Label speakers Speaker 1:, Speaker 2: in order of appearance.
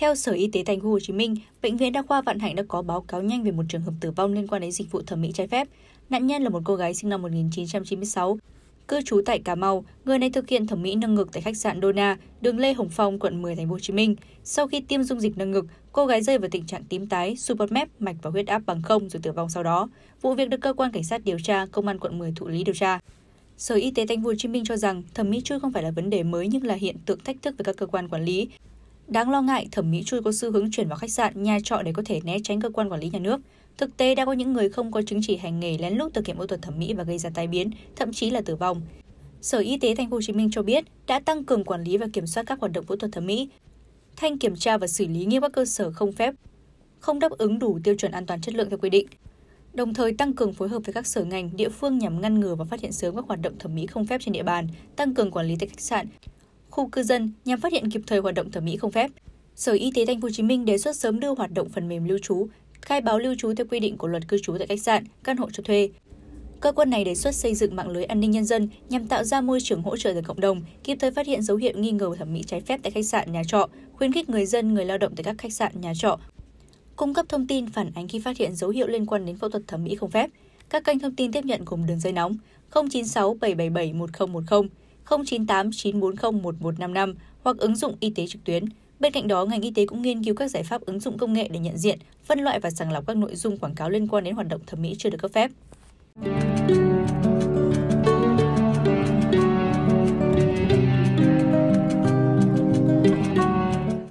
Speaker 1: Theo Sở Y tế Thành phố Hồ Chí Minh, bệnh viện đa khoa Vạn Hạnh đã có báo cáo nhanh về một trường hợp tử vong liên quan đến dịch vụ thẩm mỹ trái phép. Nạn nhân là một cô gái sinh năm 1996, cư trú tại Cà Mau. Người này thực hiện thẩm mỹ nâng ngực tại khách sạn Dona, đường Lê Hồng Phong, quận 10, Thành phố Hồ Chí Minh. Sau khi tiêm dung dịch nâng ngực, cô gái rơi vào tình trạng tím tái, sụt bọt mép, mạch và huyết áp bằng không rồi tử vong sau đó. Vụ việc được cơ quan cảnh sát điều tra, công an quận 10 thụ lý điều tra. Sở Y tế Thành phố Hồ Chí Minh cho rằng thẩm mỹ chui không phải là vấn đề mới nhưng là hiện tượng thách thức với các cơ quan quản lý. Đáng lo ngại, thẩm mỹ chui có xu hướng chuyển vào khách sạn, nhà trọ để có thể né tránh cơ quan quản lý nhà nước. Thực tế đã có những người không có chứng chỉ hành nghề lén lút thực hiện phẫu thuật thẩm mỹ và gây ra tai biến, thậm chí là tử vong. Sở Y tế Thành phố Hồ Chí Minh cho biết đã tăng cường quản lý và kiểm soát các hoạt động phẫu thuật thẩm mỹ, thanh kiểm tra và xử lý nghiêm các cơ sở không phép, không đáp ứng đủ tiêu chuẩn an toàn chất lượng theo quy định. Đồng thời tăng cường phối hợp với các sở ngành, địa phương nhằm ngăn ngừa và phát hiện sớm các hoạt động thẩm mỹ không phép trên địa bàn, tăng cường quản lý tại khách sạn, khu cư dân nhằm phát hiện kịp thời hoạt động thẩm mỹ không phép. Sở Y tế Thành phố Hồ Chí Minh đề xuất sớm đưa hoạt động phần mềm lưu trú, khai báo lưu trú theo quy định của luật cư trú tại khách sạn, căn hộ cho thuê. Cơ quan này đề xuất xây dựng mạng lưới an ninh nhân dân nhằm tạo ra môi trường hỗ trợ từ cộng đồng, kịp thời phát hiện dấu hiệu nghi ngờ thẩm mỹ trái phép tại khách sạn, nhà trọ, khuyến khích người dân, người lao động tại các khách sạn, nhà trọ cung cấp thông tin phản ánh khi phát hiện dấu hiệu liên quan đến phẫu thuật thẩm mỹ không phép. Các kênh thông tin tiếp nhận gồm đường dây nóng 096 777 1010 0989401155 hoặc ứng dụng y tế trực tuyến. Bên cạnh đó, ngành y tế cũng nghiên cứu các giải pháp ứng dụng công nghệ để nhận diện, phân loại và sàng lọc các nội dung quảng cáo liên quan đến hoạt động thẩm mỹ chưa được cấp phép.